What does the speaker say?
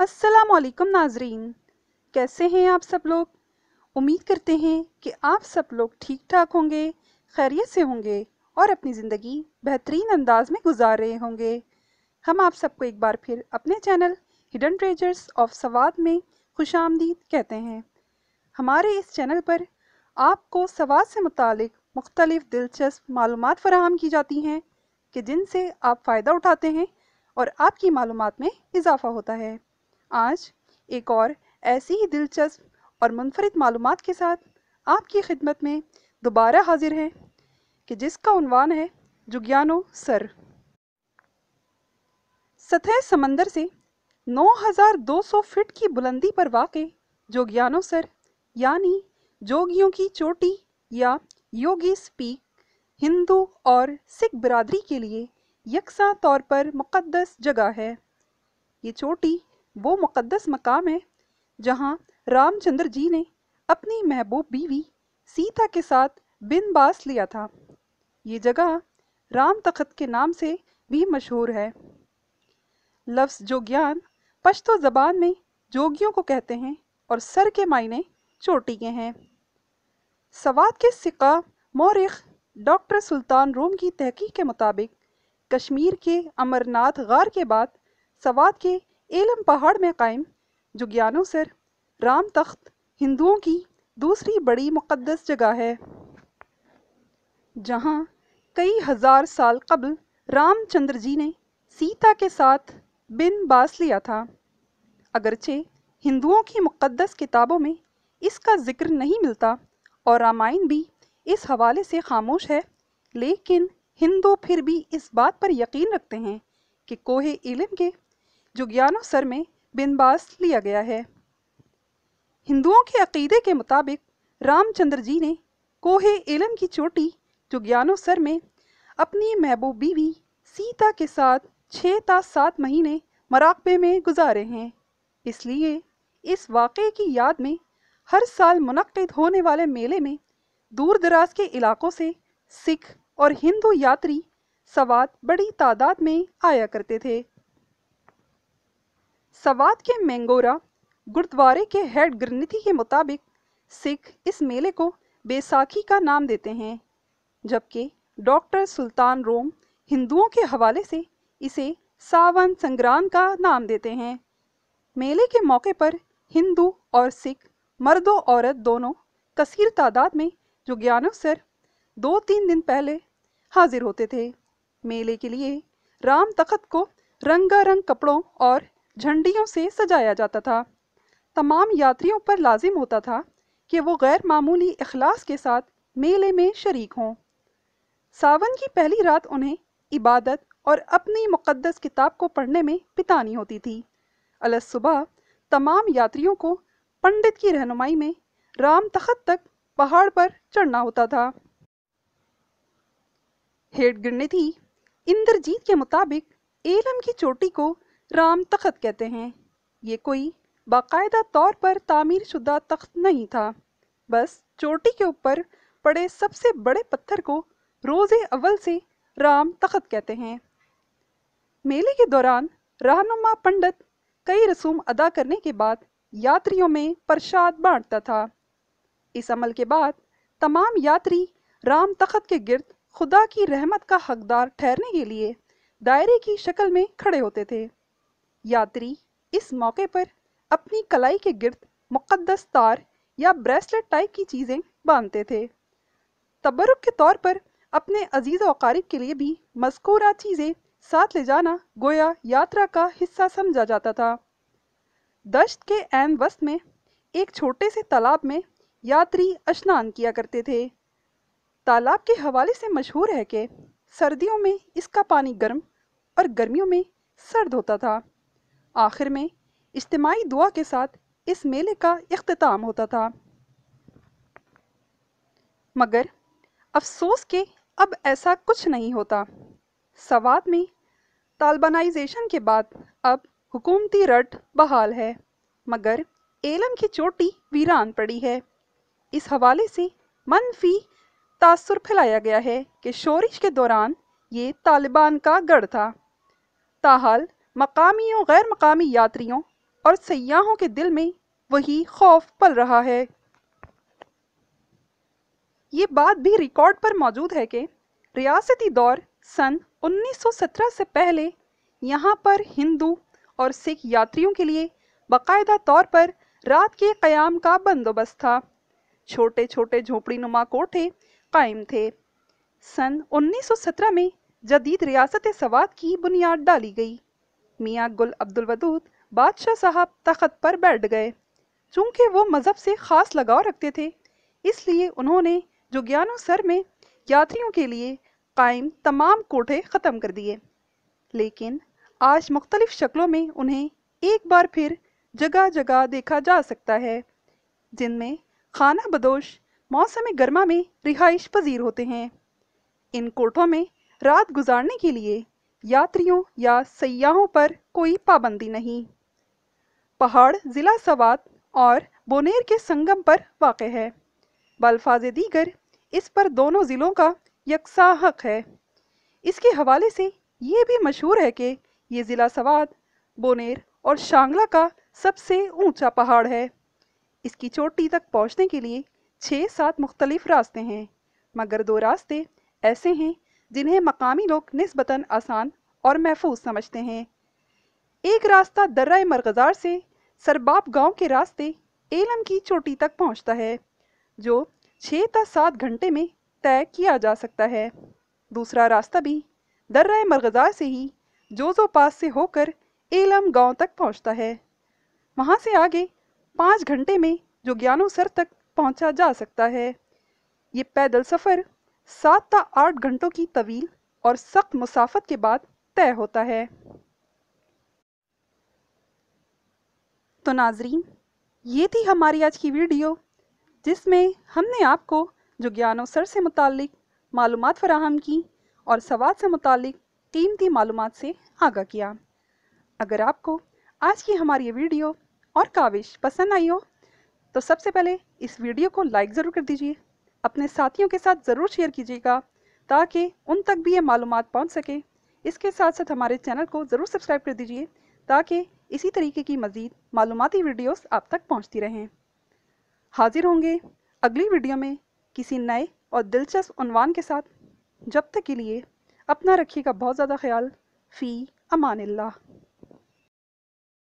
असलकम नाजरीन कैसे हैं आप सब लोग उम्मीद करते हैं कि आप सब लोग ठीक ठाक होंगे खैरियत से होंगे और अपनी ज़िंदगी बेहतरीन अंदाज में गुजार रहे होंगे हम आप सबको एक बार फिर अपने चैनल हिडन ट्रेजर्स ऑफ सवाद में खुश आमदीद कहते हैं हमारे इस चैनल पर आपको सवाद से मुतल मुख्तलिफ़ दिलचस्प मालूम फराहम की जाती हैं कि जिनसे आप फ़ायदा उठाते हैं और आपकी मालूम में इजाफ़ा होता है आज एक और ऐसी ही दिलचस्प और मुनफरद मालूम के साथ आपकी खिदमत में दोबारा हाजिर हैं कि जिसका उनवान है जुगियानो सर सतह समंदर से 9,200 फीट की बुलंदी पर वाक़ जोगियानो सर यानी जोगियों की चोटी या योगी स्पीक हिंदू और सिख बरदरी के लिए यकसा तौर पर मुकद्दस जगह है ये चोटी वो मुक़दस मकाम है जहाँ रामचंद्र जी ने अपनी महबूब बीवी सीता के साथ बिन बास लिया था ये जगह राम तखत के नाम से भी मशहूर है लफ्ज़ जो ज्ञान पश्तो ज़बान में जोगियों को कहते हैं और सर के मायने चोटी के हैं सवाद के सिक्का मौरख डॉक्टर सुल्तान रोम की तहकीक के मुताबिक कश्मीर के अमरनाथ गार के बाद सवाद के एलम पहाड़ में कायम जुगियानोसर राम तख्त हिंदुओं की दूसरी बड़ी मुक़दस जगह है जहाँ कई हज़ार साल कबल रामचंद्र जी ने सीता के साथ बिन बास लिया था अगरचे हिंदुओं की मुक़दस किताबों में इसका ज़िक्र नहीं मिलता और रामायण भी इस हवाले से खामोश है लेकिन हिंदू फिर भी इस बात पर यकीन रखते हैं कि कोहे इलम के सर में बिनबास लिया गया है हिंदुओं के अकीदे के मुताबिक रामचंद्र जी ने कोहे इलम की चोटी सर में अपनी महबूब बीवी सीता के साथ छः ता सात महीने मराकबे में गुजारे हैं इसलिए इस वाक़े की याद में हर साल मुनद होने वाले मेले में दूर दराज के इलाकों से सिख और हिंदू यात्री सवात बड़ी तादाद में आया करते थे सवाद के मैंगोरा गुरुद्वारे के हेड ग्रनिथि के मुताबिक सिख इस मेले को बैसाखी का नाम देते हैं जबकि डॉक्टर सुल्तान रोम हिंदुओं के हवाले से इसे सावन संग्राम का नाम देते हैं मेले के मौके पर हिंदू और सिख मर्द औरत दोनों कसीर तादाद में जो जुग्यानुसर दो तीन दिन पहले हाजिर होते थे मेले के लिए राम तखत को रंगारंग कपड़ों और झंडियों से सजाया जाता था तमाम यात्रियों पर लाजिम होता था कि वो गैर मामूली अखलास के साथ मेले में शरीक हों सावन की पहली रात उन्हें इबादत और अपनी मुकद्दस किताब को पढ़ने में बितानी होती थी अलस सुबह तमाम यात्रियों को पंडित की रहनुमाई में राम तखत तक पहाड़ पर चढ़ना होता था हेड गिरने थी इंद्रजीत के मुताबिक एलम की चोटी को राम तख्त कहते हैं ये कोई बाकायदा तौर पर तामीर शुदा तख्त नहीं था बस चोटी के ऊपर पड़े सबसे बड़े पत्थर को रोज़े अव्वल से राम तख्त कहते हैं मेले के दौरान रहनुमा पंडित कई रसूम अदा करने के बाद यात्रियों में प्रसाद बांटता था इस अमल के बाद तमाम यात्री राम तख्त के गिर्द खुदा की रहमत का हकदार ठहरने के लिए दायरे की शक्ल में खड़े होते थे यात्री इस मौके पर अपनी कलाई के गिर्द मुकदस तार या ब्रेसलेट टाइप की चीज़ें बांधते थे तबरुक के तौर पर अपने अजीज़ वकारीब के लिए भी मस्कूरा चीज़ें साथ ले जाना गोया यात्रा का हिस्सा समझा जाता था दश्त के एन वस्त में एक छोटे से तालाब में यात्री स्नान किया करते थे तालाब के हवाले से मशहूर है कि सर्दियों में इसका पानी गर्म और गर्मियों में सर्द होता था आखिर में इज्तमाही दुआ के साथ इस मेले का अख्ताम होता था मगर अफसोस के अब ऐसा कुछ नहीं होता सवाद में तालिबानाइजेशन के बाद अब हुकूमती रट बहाल है मगर एलम की चोटी वीरान पड़ी है इस हवाले से मनफी तासर फैलाया गया है कि शोरिश के दौरान ये तालिबान का गढ़ था ताहाल मकामी और गैर मकामी यात्रियों और सयाहों के दिल में वही खौफ पल रहा है ये बात भी रिकॉर्ड पर मौजूद है कि रियासती दौर सन 1917 से पहले यहाँ पर हिंदू और सिख यात्रियों के लिए बाकायदा तौर पर रात के क़याम का बंदोबस्त था छोटे छोटे झोपड़ी नुमा कोठे कायम थे सन 1917 में जदीद रियासत सवाद की बुनियाद डाली गई मियाँ गुल अब्दुल वदूद बादशाह साहब तखत पर बैठ गए चूंकि वो मज़हब से ख़ास लगाव रखते थे इसलिए उन्होंने सर में यात्रियों के लिए कायम तमाम कोठे ख़त्म कर दिए लेकिन आज मुख्तलिफ शक्लों में उन्हें एक बार फिर जगह जगह देखा जा सकता है जिनमें खाना बदोश मौसम गर्मा में रिहाइश पजीर होते हैं इन कोठों में रात गुजारने के लिए यात्रियों या सयाहों पर कोई पाबंदी नहीं पहाड़ ज़िला सवात और बोनेर के संगम पर वाक़ है बल्फाज दीगर इस पर दोनों ज़िलों का यकसा हक है इसके हवाले से ये भी मशहूर है कि ये ज़िला सवात बोनेर और शांगला का सबसे ऊंचा पहाड़ है इसकी चोटी तक पहुंचने के लिए छः सात मुख्तलिफ रास्ते हैं मगर दो रास्ते ऐसे हैं जिन्हें मकामी लोग नस्बता आसान और महफूज समझते हैं एक रास्ता दर्रा मरगजार से सरबाप गांव के रास्ते एलम की चोटी तक पहुंचता है जो छः त सात घंटे में तय किया जा सकता है दूसरा रास्ता भी दर्रा मरगजार से ही जोजो पास से होकर एलम गांव तक पहुंचता है वहां से आगे पाँच घंटे में जो सर तक पहुंचा जा सकता है ये पैदल सफ़र सात ता आठ घंटों की तवील और सख्त मुसाफत के बाद तय होता है तो नाजरीन ये थी हमारी आज की वीडियो जिसमें हमने आपको जो ज्ञान सर से मुतल मालूम फराहम की और सवाल से मुतल कीमती मालूम से आगा किया अगर आपको आज की हमारी वीडियो और काविश पसंद आई हो तो सबसे पहले इस वीडियो को लाइक ज़रूर कर दीजिए अपने साथियों के साथ ज़रूर शेयर कीजिएगा ताकि उन तक भी ये मालूम पहुँच सके इसके साथ साथ हमारे चैनल को ज़रूर सब्सक्राइब कर दीजिए ताकि इसी तरीके की मज़ीद मालूमती वीडियोस आप तक पहुंचती रहें हाजिर होंगे अगली वीडियो में किसी नए और दिलचस्प उनवान के साथ जब तक के लिए अपना रखिएगा बहुत ज़्यादा ख्याल फ़ी अमान